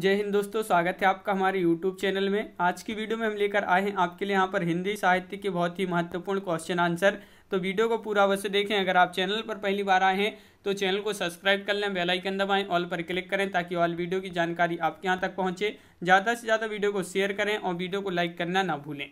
जय हिंद दोस्तों स्वागत है आपका हमारे यूट्यूब चैनल में आज की वीडियो में हम लेकर आए हैं आपके लिए यहाँ पर हिंदी साहित्य के बहुत ही महत्वपूर्ण क्वेश्चन आंसर तो वीडियो को पूरा अवश्य देखें अगर आप चैनल पर पहली बार आए हैं तो चैनल को सब्सक्राइब कर लें बेल आइकन दबाएं ऑल पर क्लिक करें ताकि ऑल वीडियो की जानकारी आपके यहाँ तक पहुँचे ज़्यादा से ज़्यादा वीडियो को शेयर करें और वीडियो को लाइक करना ना भूलें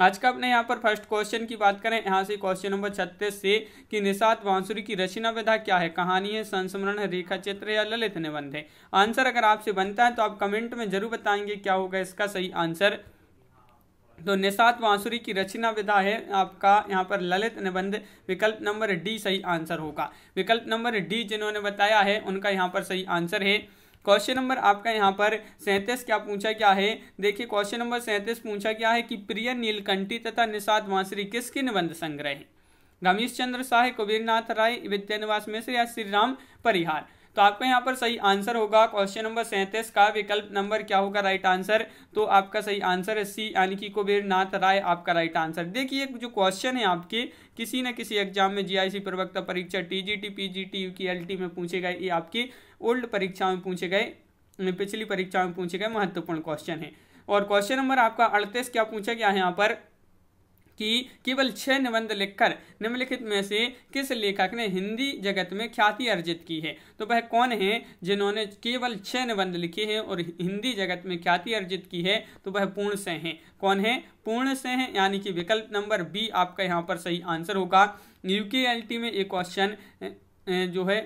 आज का अपने यहाँ पर फर्स्ट क्वेश्चन की बात करें यहाँ से क्वेश्चन नंबर छत्तीस से कि निषाद बांसुरी की रचना विधा क्या है कहानी है संस्मरण है रेखा चित्र या ललित निबंध है आंसर अगर आपसे बनता है तो आप कमेंट में जरूर बताएंगे क्या होगा इसका सही आंसर तो निषाद बांसुरी की रचना विधा है आपका यहाँ पर ललित निबंध विकल्प नंबर डी सही आंसर होगा विकल्प नंबर डी जिन्होंने बताया है उनका यहाँ पर सही आंसर है क्वेश्चन नंबर आपका यहाँ पर सैंतीस क्या पूछा क्या है देखिए क्वेश्चन नंबर सैंतीस पूछा क्या है कि प्रिय नीलकंठी तथा निषाद मासरी किसके निबंध संग्रह रमेश चंद्र शाह कुबीरनाथ राय विद्यानिवास मिश्र या श्रीराम परिहार तो आपका यहाँ पर सही आंसर होगा क्वेश्चन नंबर सैंतीस का विकल्प नंबर क्या होगा राइट आंसर तो आपका सही आंसर है सी यानी कि कुबेर नाथ राय आपका राइट आंसर देखिए जो क्वेश्चन है आपके किसी न किसी एग्जाम में जीआईसी प्रवक्ता परीक्षा टीजीटी पीजीटी टी में पूछे गए ये आपकी ओल्ड परीक्षा में पूछे गए पिछली परीक्षा में पूछे गए महत्वपूर्ण क्वेश्चन है और क्वेश्चन नंबर आपका अड़तीस क्या पूछा गया है यहाँ पर कि केवल छः निबंध लिखकर निम्नलिखित में से किस लेखक ने हिंदी जगत में ख्याति अर्जित की है तो वह कौन है जिन्होंने केवल छः निबंध लिखे हैं और हिंदी जगत में ख्याति अर्जित की है तो वह पूर्ण से हैं कौन है पूर्ण से हैं यानी कि विकल्प नंबर बी आपका यहाँ पर सही आंसर होगा यूके में एक क्वेश्चन जो है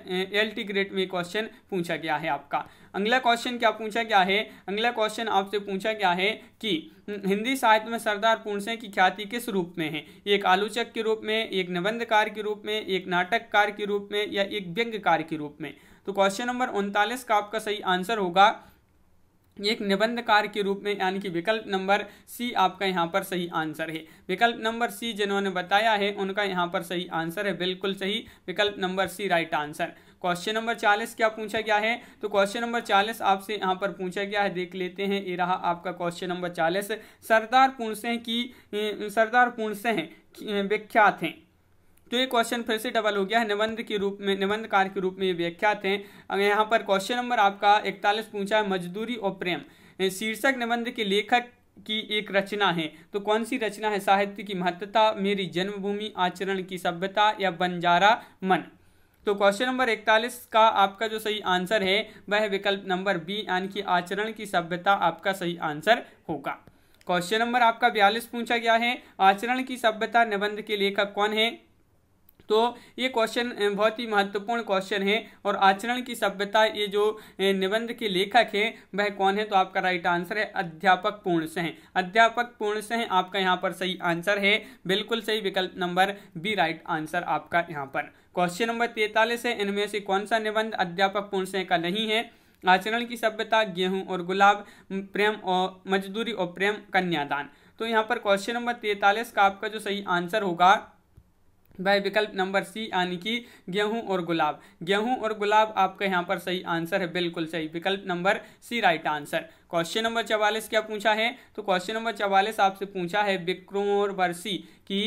एल टी ग्रेड में क्वेश्चन पूछा गया है आपका अगला क्वेश्चन क्या पूछा गया है अगला क्वेश्चन आपसे पूछा गया है कि हम्म, हिंदी साहित्य में सरदार पूर्ण सिंह की ख्याति किस रूप में है एक आलोचक के रूप में एक निबंधकार के रूप में एक नाटककार के रूप में या एक व्यंग्यकार के रूप में तो क्वेश्चन नंबर उनतालीस का आपका सही आंसर होगा एक निबंधकार के रूप में यानी कि विकल्प नंबर सी आपका यहाँ पर सही आंसर है विकल्प नंबर सी जिन्होंने बताया है उनका यहाँ पर सही आंसर है बिल्कुल सही विकल्प number C right answer question number चालीस क्या पूछा गया है तो क्वेश्चन नंबर चालीस आपसे यहाँ पर पूछा गया है देख लेते हैं ये रहा आपका क्वेश्चन नंबर चालीस सरदार पूर्ण सिंह की सरदार पूर्ण सिंह विख्यात हैं तो ये क्वेश्चन फिर से डबल हो गया है निबंध के रूप में निबंध कार के रूप में ये व्याख्यात है यहाँ पर क्वेश्चन नंबर आपका इकतालीस पूछा है मजदूरी और प्रेम शीर्षक निबंध के लेखक की एक रचना है तो कौन सी रचना है साहित्य की महत्ता मेरी जन्मभूमि आचरण की सभ्यता या बंजारा मन तो क्वेश्चन नंबर इकतालीस का आपका जो सही आंसर है वह विकल्प नंबर बी यानी कि आचरण की सभ्यता आपका सही आंसर होगा क्वेश्चन नंबर आपका बयालीस पूछा गया है आचरण की सभ्यता निबंध के लेखक कौन है तो ये क्वेश्चन बहुत ही महत्वपूर्ण क्वेश्चन है और आचरण की सभ्यता ये जो निबंध के लेखक हैं वह कौन है तो आपका राइट आंसर है अध्यापक पूर्ण सह अध्यापक पूर्ण सह आपका यहाँ पर सही आंसर है बिल्कुल सही विकल्प नंबर बी राइट आंसर आपका यहाँ पर क्वेश्चन नंबर तैतालीस है इनमें से कौन सा निबंध अध्यापक पूर्ण सह का नहीं है आचरण की सभ्यता गेहूँ और गुलाब प्रेम और मजदूरी और प्रेम कन्यादान तो यहाँ पर क्वेश्चन नंबर तैतालीस का आपका जो सही आंसर होगा वह विकल्प नंबर सी यानी कि गेहूं और गुलाब गेहूं और गुलाब आपका यहाँ पर सही आंसर है बिल्कुल सही विकल्प number C right answer question number चवालीस क्या पूछा है तो क्वेश्चन नंबर चवालीस आपसे पूछा है विक्रमोर्वशी की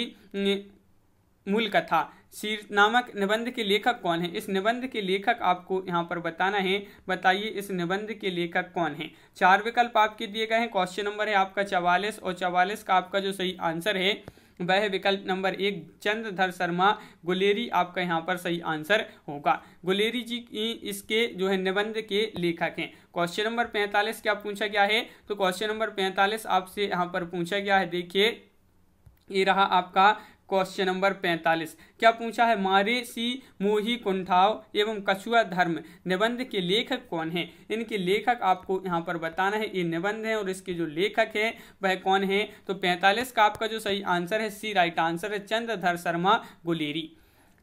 मूल कथा शीर नामक निबंध के लेखक कौन है इस निबंध के लेखक आपको यहाँ पर बताना है बताइए इस निबंध के लेखक कौन है चार विकल्प आपके दिए गए हैं क्वेश्चन नंबर है आपका चवालीस और चवालीस का आपका जो सही आंसर है वह विकल्प नंबर एक चंद्रधर शर्मा गुलेरी आपका यहाँ पर सही आंसर होगा गुलेरी जी इसके जो है निबंध के लेखक हैं क्वेश्चन नंबर पैंतालीस क्या पूछा गया है तो क्वेश्चन नंबर पैंतालीस आपसे यहाँ पर पूछा गया है देखिए ये रहा आपका क्वेश्चन नंबर पैंतालीस क्या पूछा है मारे सी मोही कुंठाव एवं कछुआ धर्म निबंध के लेखक कौन हैं इनके लेखक आपको यहाँ पर बताना है ये निबंध हैं और इसके जो लेखक हैं वह कौन हैं तो पैंतालीस का आपका जो सही आंसर है सी राइट आंसर है चंद्रधर शर्मा गुलेरी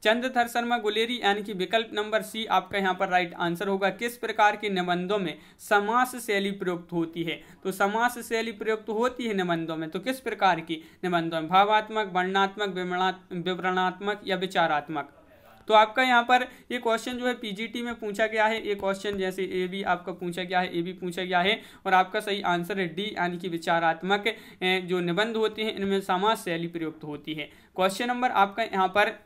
चंद्रधर शर्मा गुलेरी यानी कि विकल्प नंबर सी आपका यहाँ पर राइट आंसर होगा किस प्रकार के निबंधों में समास शैली प्रयुक्त होती है तो समास शैली प्रयुक्त होती है निबंधों में तो किस प्रकार की निबंधों में भावात्मक वर्णात्मक विवरणात्मक या विचारात्मक तो आपका यहाँ पर ये क्वेश्चन जो है पीजीटी में पूछा गया है ये क्वेश्चन जैसे ए भी आपका पूछा गया है ए भी पूछा गया है और आपका सही आंसर है डी यानी कि विचारात्मक जो निबंध होते हैं इनमें समाज शैली प्रयुक्त होती है क्वेश्चन नंबर आपका यहाँ पर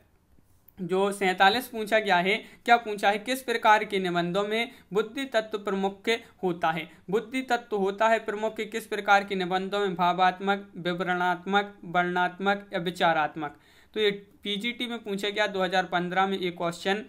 जो सैंतालीस पूछा गया है क्या पूछा है किस प्रकार के निबंधों में बुद्धि तत्व प्रमुख होता है बुद्धि तत्व होता है प्रमुख के किस प्रकार के निबंधों में भावात्मक विवरणात्मक वर्णात्मक या विचारात्मक तो ये पीजीटी में पूछा गया 2015 में ये क्वेश्चन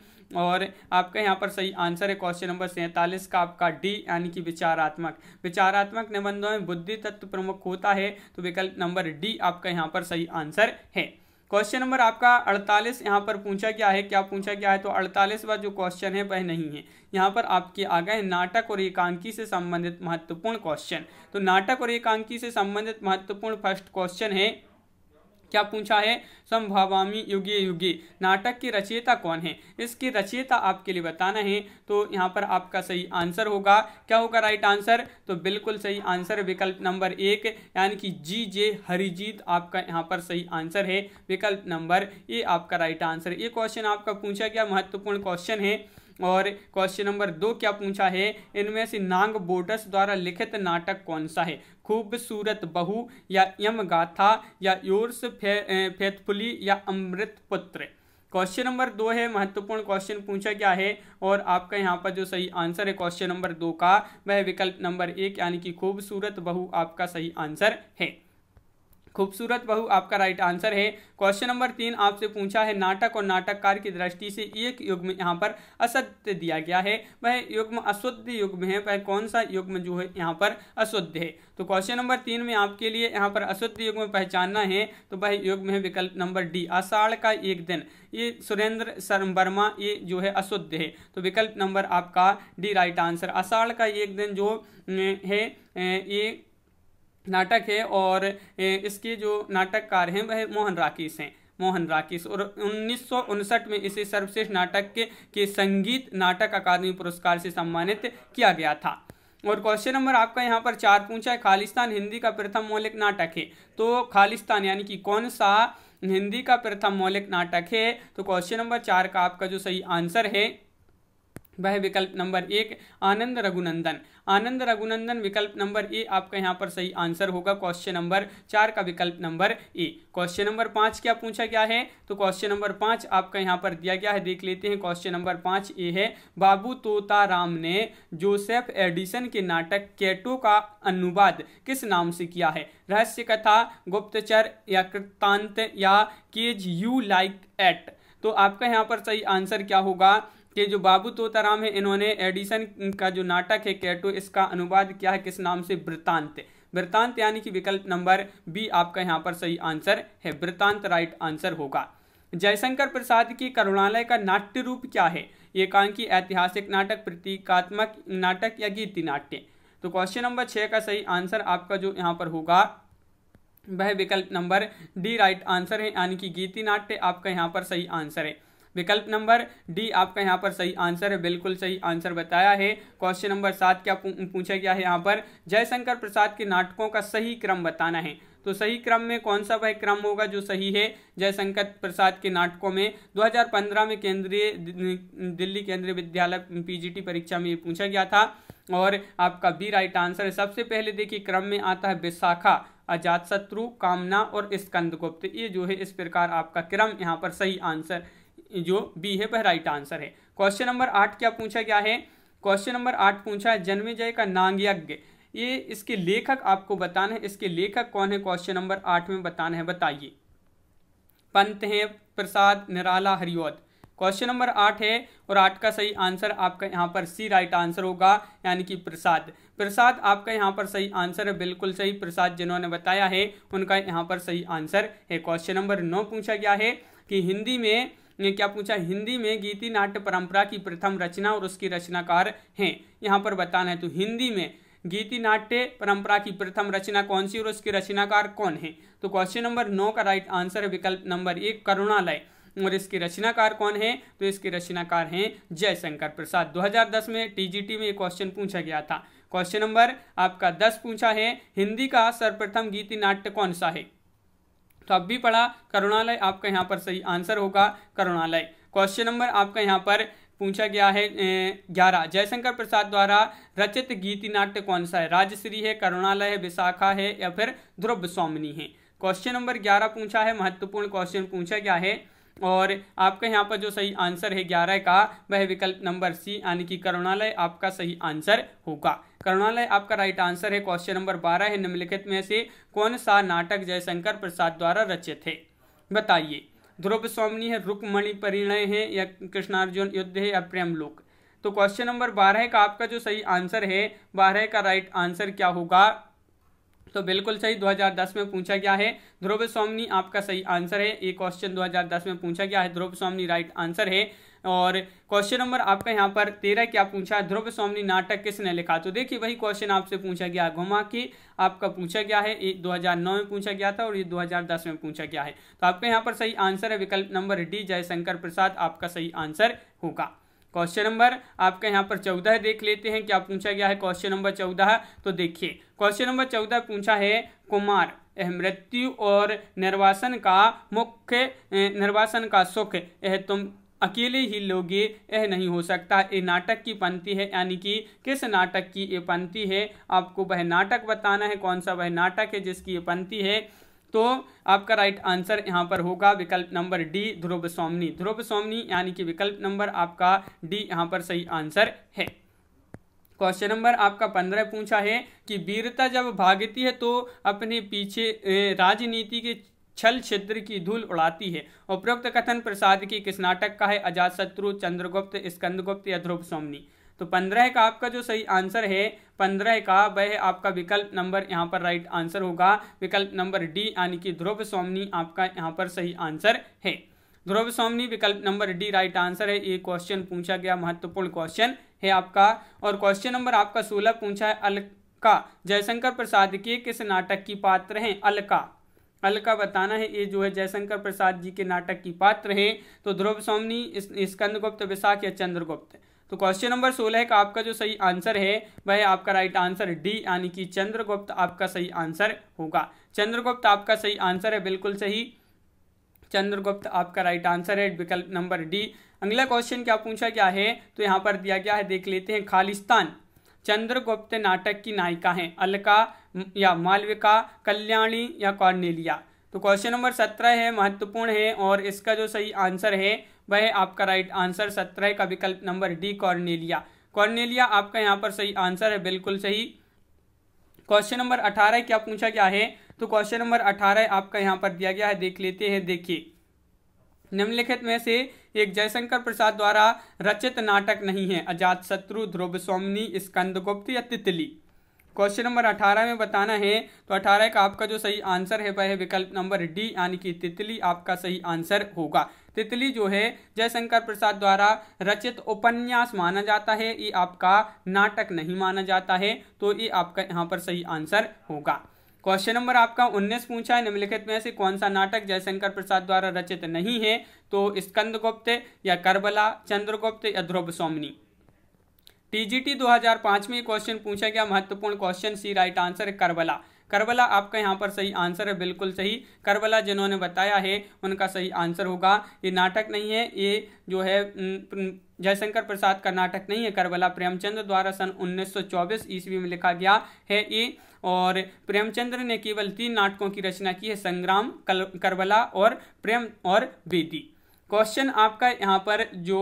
और आपका यहाँ पर सही आंसर है क्वेश्चन नंबर सैंतालीस का आपका डी यानी कि विचारात्मक विचारात्मक निबंधों में बुद्धि तत्व प्रमुख होता है तो विकल्प नंबर डी आपका यहाँ पर सही आंसर है क्वेश्चन नंबर आपका 48 यहाँ पर पूछा गया है क्या पूछा गया है तो वाला जो क्वेश्चन है वह नहीं है यहाँ पर आपके आ गए नाटक और एकांकी से संबंधित महत्वपूर्ण क्वेश्चन तो नाटक और एकांकी से संबंधित महत्वपूर्ण फर्स्ट क्वेश्चन है क्या पूछा है संभावामी युगे युगे नाटक के रचयिता कौन है इसके रचयिता आपके लिए बताना है तो यहाँ पर आपका सही आंसर होगा क्या होगा राइट आंसर तो बिल्कुल सही आंसर विकल्प नंबर एक यानी कि जी जे हरिजीत आपका यहाँ पर सही आंसर है विकल्प नंबर ए आपका राइट आंसर ये क्वेश्चन आपका पूछा गया महत्वपूर्ण क्वेश्चन है और क्वेश्चन नंबर दो क्या पूछा है इनमें से नांग बोटस द्वारा लिखित नाटक कौन सा है खूबसूरत बहु या यम गाथा या योर्स फे, फेथफुली या अमृत पुत्र क्वेश्चन नंबर दो है महत्वपूर्ण क्वेश्चन पूछा गया है और आपका यहाँ पर जो सही आंसर है क्वेश्चन नंबर दो का वह विकल्प नंबर एक यानी कि खूबसूरत बहु आपका सही आंसर है खूबसूरत बहु आपका राइट आंसर है क्वेश्चन नंबर तीन आपसे पूछा है नाटक और नाटककार की दृष्टि से एक युग्म यहाँ पर असत्य दिया गया है वह युग्म अशुद्ध युग्म है वह कौन सा युग्म जो है यहाँ पर अशुद्ध है तो क्वेश्चन नंबर तीन में आपके लिए यहाँ पर अशुद्ध युग्म पहचानना है तो वह युग्म है विकल्प नंबर डी आषाढ़ का एक दिन ये सुरेंद्र शर्म वर्मा ये जो है अशुद्ध है तो विकल्प नंबर आपका डी राइट आंसर आषाढ़ का एक दिन जो है ये नाटक है और इसके जो नाटककार हैं वह मोहन राकेश हैं मोहन राकेश और उन्नीस में इसे सर्वश्रेष्ठ नाटक के, के संगीत नाटक अकादमी पुरस्कार से सम्मानित किया गया था और क्वेश्चन नंबर आपका यहाँ पर चार पूछा है खालिस्तान हिंदी का प्रथम मौलिक नाटक है तो खालिस्तान यानी कि कौन सा हिंदी का प्रथम मौलिक नाटक है तो क्वेश्चन नंबर चार का आपका जो सही आंसर है वह विकल्प नंबर एक आनंद रघुनंदन आनंद रघुनंदन विकल्प नंबर ए आपका यहाँ पर सही आंसर होगा क्वेश्चन नंबर चार का विकल्प नंबर ए क्वेश्चन नंबर पाँच क्या पूछा गया है तो क्वेश्चन नंबर पाँच आपका यहाँ पर दिया गया है देख लेते हैं क्वेश्चन नंबर पाँच ए है बाबू तोताराम ने जोसेफ एडिसन के नाटक कैटो का अनुवाद किस नाम से किया है रहस्य कथा गुप्तचर या कृतांत या केज यू लाइक एट तो आपका यहाँ पर सही आंसर क्या होगा के जो बाबू तोताराम है इन्होंने एडिसन का जो नाटक है कैटो इसका अनुवाद किया है किस नाम से वृतांत वृतांत यानी कि विकल्प नंबर बी आपका यहाँ पर सही आंसर है वृतांत राइट आंसर होगा जयशंकर प्रसाद की करुणालय का नाट्य रूप क्या है एकांकी ऐतिहासिक नाटक प्रतीकात्मक नाटक या गीति नाट्य तो क्वेश्चन नंबर छः का सही आंसर आपका जो यहाँ पर होगा वह विकल्प नंबर डी राइट आंसर है यानी कि गीति नाट्य आपका यहाँ पर सही आंसर है विकल्प नंबर डी आपका यहाँ पर सही आंसर है बिल्कुल सही आंसर बताया है क्वेश्चन नंबर सात क्या पूछा गया है यहाँ पर जयशंकर प्रसाद के नाटकों का सही क्रम बताना है तो सही क्रम में कौन सा वह क्रम होगा जो सही है जयशंकर प्रसाद के नाटकों में 2015 में केंद्रीय दिल्ली केंद्रीय विद्यालय पीजीटी परीक्षा में ये पूछा गया था और आपका बी राइट आंसर है सबसे पहले देखिए क्रम में आता है विशाखा अजात शत्रु कामना और स्कंदगुप्त ये जो है इस प्रकार आपका क्रम यहाँ पर सही आंसर जो बी है वह राइट आंसर है क्वेश्चन नंबर आठ क्या पूछा गया है क्वेश्चन नंबर आठ पूछा है जन्मेजय का नांग यज्ञ ये इसके लेखक आपको बताना है इसके लेखक कौन है क्वेश्चन नंबर आठ में बताना है बताइए पंत है प्रसाद निराला हरिओत क्वेश्चन नंबर आठ है और आठ का सही आंसर आपका यहाँ पर सी राइट आंसर होगा यानी कि प्रसाद प्रसाद आपका यहाँ पर सही आंसर है बिल्कुल सही प्रसाद जिन्होंने बताया है उनका यहाँ पर सही आंसर है क्वेश्चन नंबर नौ पूछा गया है कि हिंदी में क्या पूछा हिंदी में गीति नाट्य परंपरा की प्रथम रचना और उसकी रचनाकार हैं यहाँ पर बताना है तो हिंदी में गीति नाट्य परंपरा की प्रथम रचना कौन सी और उसके रचनाकार कौन है तो क्वेश्चन नंबर नौ का राइट आंसर है विकल्प नंबर एक करुणालय और इसके रचनाकार कौन है तो इसके रचनाकार हैं जयशंकर प्रसाद 2010 में टीजीटी में एक क्वेश्चन पूछा गया था क्वेश्चन नंबर आपका 10 पूछा है हिंदी का सर्वप्रथम गीति नाट्य कौन सा है तो अब भी पढ़ा करुणालय आपका यहाँ पर सही आंसर होगा करुणालय क्वेश्चन नंबर आपका यहाँ पर पूछा गया है ग्यारह जयशंकर प्रसाद द्वारा रचित गीति नाट्य कौन सा है राजश्री है करुणालय है विशाखा है या फिर ध्रुव स्वामिनी है क्वेश्चन नंबर ग्यारह पूछा है महत्वपूर्ण क्वेश्चन पूछा गया है और आपके यहाँ पर जो सही आंसर है ग्यारह का वह विकल्प नंबर सी यानी कि करुणालय आपका सही आंसर होगा करुणालय आपका राइट आंसर है क्वेश्चन नंबर बारह है निम्नलिखित में से कौन सा नाटक जयशंकर प्रसाद द्वारा रचित है बताइए ध्रुव स्वामी है रुकमणि परिणय है या कृष्णार्जुन युद्ध है या प्रेमलोक तो क्वेश्चन नंबर बारह का आपका जो सही आंसर है बारह का राइट आंसर क्या होगा तो बिल्कुल सही 2010 में पूछा गया है ध्रुव स्वामी आपका सही आंसर है ये क्वेश्चन 2010 में पूछा गया है ध्रुव स्वामी राइट आंसर है और क्वेश्चन नंबर आपका यहाँ पर तेरह क्या पूछा ध्रुव स्वामी नाटक किसने लिखा तो देखिए वही क्वेश्चन आपसे पूछा गया घुमा की आपका पूछा गया है ये 2009 में पूछा गया था और ये 2010 में पूछा गया है तो आपका यहाँ पर सही आंसर है विकल्प नंबर डी जयशंकर प्रसाद आपका सही आंसर होगा क्वेश्चन नंबर आपका यहाँ पर चौदह देख लेते हैं क्या पूछा गया है क्वेश्चन नंबर चौदह तो देखिए क्वेश्चन नंबर चौदह पूछा है कुमार मृत्यु और निर्वासन का मुख्य निर्वासन का सुख यह तुम अकेले ही लोगे यह नहीं हो सकता ये नाटक की पंक्ति है यानी कि किस नाटक की ये पंक्ति है आपको वह नाटक बताना है कौन सा वह नाटक है जिसकी ये पंक्ति है तो आपका राइट आंसर यहाँ पर होगा विकल्प नंबर डी ध्रुव सोमनी ध्रुव सोमनी यानी कि विकल्प नंबर आपका डी यहाँ पर सही आंसर है क्वेश्चन नंबर आपका पंद्रह पूछा है कि वीरता जब भागती है तो अपने पीछे राजनीति के छल छिद्र की धूल उड़ाती है उपरोक्त कथन प्रसाद की किस नाटक का है अजात शत्रु चंद्रगुप्त स्कंदगुप्त या ध्रुव सोमनी तो पंद्रह का आपका जो सही आंसर है पंद्रह का वह आपका विकल्प नंबर यहाँ पर राइट आंसर होगा विकल्प नंबर डी यानी कि ध्रुव सोमनी आपका यहाँ पर सही आंसर है ध्रुव सोमनी विकल्प नंबर डी राइट आंसर है ये क्वेश्चन पूछा गया महत्वपूर्ण क्वेश्चन है आपका और क्वेश्चन नंबर आपका सोलह पूछा है अलका जयशंकर प्रसाद के किस नाटक की पात्र हैं अलका अल का बताना है ये जो है जयशंकर प्रसाद जी के नाटक की पात्र हैं तो ध्रुव स्वामी स्कंदगुप्त विशाख या चंद्रगुप्त तो क्वेश्चन नंबर सोलह का आपका जो सही आंसर है वह आपका राइट आंसर डी यानी कि चंद्रगुप्त आपका सही आंसर होगा चंद्रगुप्त आपका सही आंसर है बिल्कुल सही चंद्रगुप्त आपका राइट आंसर है विकल्प नंबर डी अगला क्वेश्चन क्या पूछा गया है तो यहाँ पर दिया गया है देख लेते हैं खालिस्तान चंद्रगुप्त नाटक की नायिका हैं अलका या मालविका कल्याणी या कॉर्नेलिया तो क्वेश्चन नंबर सत्रह है महत्वपूर्ण है और इसका जो सही आंसर है वह आपका राइट आंसर सत्रह का विकल्प नंबर डी कॉर्नेलिया कॉर्नेलिया आपका यहाँ पर सही आंसर है बिल्कुल सही क्वेश्चन नंबर अठारह क्या पूछा गया है तो क्वेश्चन नंबर अठारह आपका यहाँ पर दिया गया है देख लेते हैं देखिए निम्नलिखित में से एक जयशंकर प्रसाद द्वारा रचित नाटक नहीं है अजात शत्रु ध्रुव सोमनी स्कंदगुप्त या तितली क्वेश्चन नंबर अठारह में बताना है तो अठारह का आपका जो सही आंसर है वह है विकल्प नंबर डी यानी कि तितली आपका सही आंसर होगा तितली जो है जयशंकर प्रसाद द्वारा रचित उपन्यास माना जाता है ये आपका नाटक नहीं माना जाता है तो ये आपका यहाँ पर सही आंसर होगा क्वेश्चन नंबर आपका 19 पूछा है निम्नलिखित में से कौन सा नाटक जयशंकर प्रसाद द्वारा रचित नहीं है तो स्कंदगुप्त या करबला चंद्रगुप्त या ध्रुव सोमनी टीजीटी 2005 में क्वेश्चन पूछा गया महत्वपूर्ण question C right answer Karbala Karbala आपका यहाँ पर सही आंसर है बिल्कुल सही करबला जिन्होंने बताया है उनका सही आंसर होगा ये नाटक नहीं है ये जो है जयशंकर प्रसाद का नाटक नहीं है करबला प्रेमचंद द्वारा सन 1924 ईस्वी में लिखा गया है ये और प्रेमचंद्र ने केवल तीन नाटकों की रचना की है संग्राम करबला और प्रेम और बेटी क्वेश्चन आपका यहाँ पर जो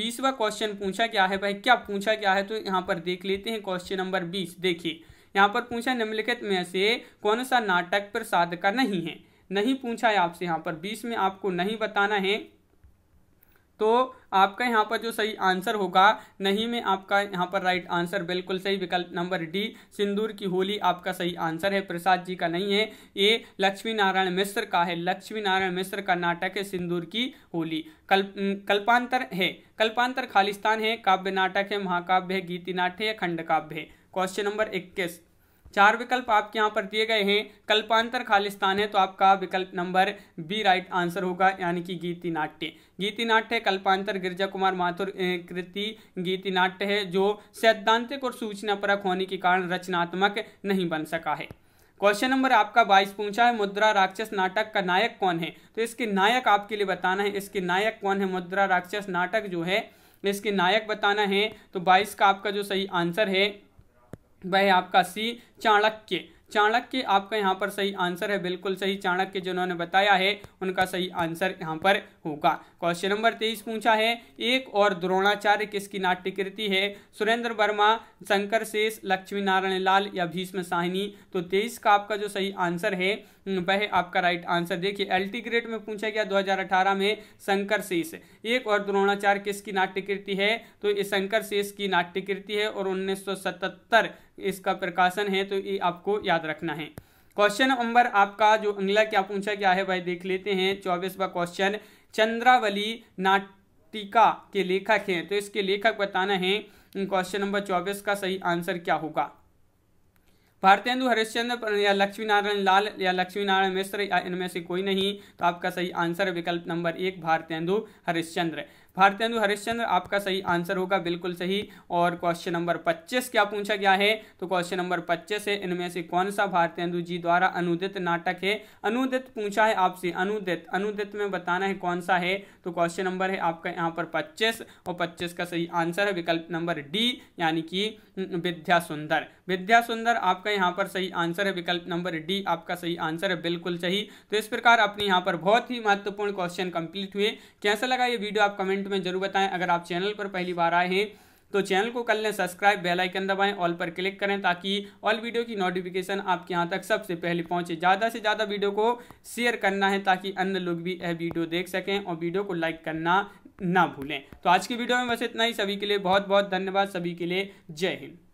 बीसवा क्वेश्चन पूछा गया है भाई क्या पूछा गया है तो यहाँ पर देख लेते हैं क्वेश्चन नंबर बीस देखिए यहाँ पर पूछा निम्नलिखित में से कौन सा नाटक प्रसाद का नहीं है नहीं पूछा है आपसे यहाँ पर बीस में आपको नहीं बताना है तो आपका यहाँ पर जो सही आंसर होगा नहीं में आपका यहाँ पर राइट आंसर बिल्कुल सही विकल्प नंबर डी सिंदूर की होली आपका सही आंसर है प्रसाद जी का नहीं है ये लक्ष्मी नारायण मिश्र का है लक्ष्मी नारायण मिश्र का नाटक है सिंदूर की होली कल कल्पांतर है कल्पांतर खालिस्तान है काव्य नाटक है महाकाव्य है गीति नाट्य है खंड काव्य है क्वेश्चन नंबर इक्कीस चार विकल्प आपके यहाँ पर दिए गए हैं कल्पांतर खालिस्तान है तो आपका विकल्प नंबर बी राइट आंसर होगा यानी कि गीति नाट्य गीति नाट्य कल्पांतर गिरजा कुमार माथुर कृति गीति नाट्य है जो सैद्धांतिक और सूचना परक होने के कारण रचनात्मक नहीं बन सका है क्वेश्चन नंबर आपका बाईस पूछा है मुद्रा राक्षस नाटक का नायक कौन है तो इसके नायक आपके लिए बताना है इसके नायक कौन है मुद्रा राक्षस नाटक जो है इसके नायक बताना है तो बाईस का आपका जो सही आंसर है वह आपका सी चाणक्य चाणक्य आपका यहाँ पर सही आंसर है बिल्कुल सही चाणक्य जिन्होंने बताया है उनका सही आंसर यहाँ पर होगा क्वेश्चन नंबर तेईस पूछा है एक और द्रोणाचार्य किसकी नाट्यकृति है सुरेंद्र वर्मा शंकर शेष लक्ष्मी नारायण लाल या भीष्म साहिनी तो तेईस का आपका जो सही आंसर है हम्म, वह आपका राइट आंसर देखिए एलटी ग्रेड में पूछा गया 2018 में शंकर शेष एक और द्रोणाचार्य किसकी नाट्यकृति है तो ये शंकर शेष की नाट्यकृति है और 1977 इसका प्रकाशन है तो ये आपको याद रखना है क्वेश्चन नंबर आपका जो अंगला क्या पूछा गया है वह देख लेते हैं चौबीसवा क्वेश्चन चंद्रावली नाटिका के लेखक हैं तो इसके लेखक बताना है क्वेश्चन नंबर चौबीस का सही आंसर क्या होगा भारतेंदु हरिश्चंद्र या लक्ष्मी नारायण लाल या लक्ष्मी नारायण मिश्र या इनमें से कोई नहीं तो आपका सही आंसर विकल्प नंबर एक भारतेंदु हरिश्चंद्र भारतेंदु हरिश्चंद्र आपका सही आंसर होगा बिल्कुल सही और क्वेश्चन नंबर पच्चीस क्या पूछा गया है तो क्वेश्चन नंबर पच्चीस है इनमें से कौन सा भारतेंदु जी द्वारा अनुदित नाटक है अनुदित पूछा है आपसे अनुदित अनुदित में बताना है कौन सा है तो क्वेश्चन नंबर है आपका यहाँ पर पच्चीस और पच्चीस का सही आंसर है विकल्प नंबर डी यानी कि हम्म, विद्या सुंदर विद्या सुंदर आपका यहाँ पर सही आंसर है विकल्प नंबर डी आपका सही आंसर है बिल्कुल सही तो इस प्रकार अपने यहाँ पर बहुत ही महत्वपूर्ण क्वेश्चन कंप्लीट हुए कैसा लगा ये वीडियो आप कमेंट कमेंट में जरूर बताएं अगर आप चैनल पर पहली बार आए हैं तो चैनल को कर लें सब्सक्राइब बेल आइकन दबाएं ऑल पर क्लिक करें ताकि ऑल वीडियो की नोटिफिकेशन आपके यहाँ तक सबसे पहले पहुंचे ज़्यादा से ज़्यादा वीडियो को शेयर करना है ताकि अन्य लोग भी यह वीडियो देख सकें और वीडियो को लाइक करना ना भूलें तो आज की वीडियो में बस इतना ही सभी के लिए बहुत बहुत धन्यवाद सभी के लिए जय हिंद